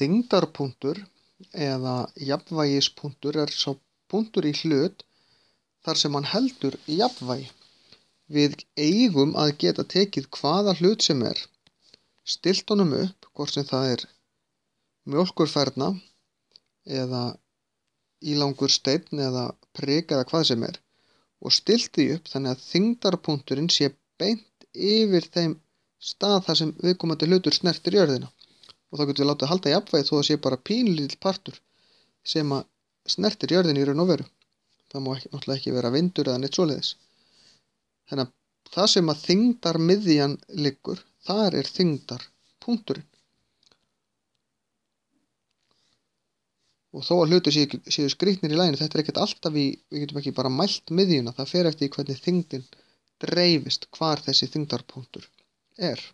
Þingdarpunktur eða jafnvægispunktur er sá punktur í hlut þar sem hann heldur jafnvægi. Við eigum að geta tekið hvaða hlut sem er, stilt honum upp, hvort sem það er mjölkurferna eða ílangur stein eða prigg eða hvað sem er og stilt því upp þannig að þingdarpunkturinn sé beint yfir þeim stað þar sem viðkomandi hlutur snertir jörðina og þá getum við látið að halda jafnvægi þó að sé bara pínlítill partur sem að snertir jörðin í raun og veru. Það má ekki, náttúrulega ekki vera vindur eða neitt svoleiðis. Þannig að það sem að þingdar miðjan liggur, þar er þingdar punkturinn. Og þó að hlutu séu, séu skrýtnir í læginu, þetta er ekkert alltaf í, við getum ekki bara mælt miðjuna, það fer eftir hvernig þingdin dreifist hvar þessi þingdarpunktur er.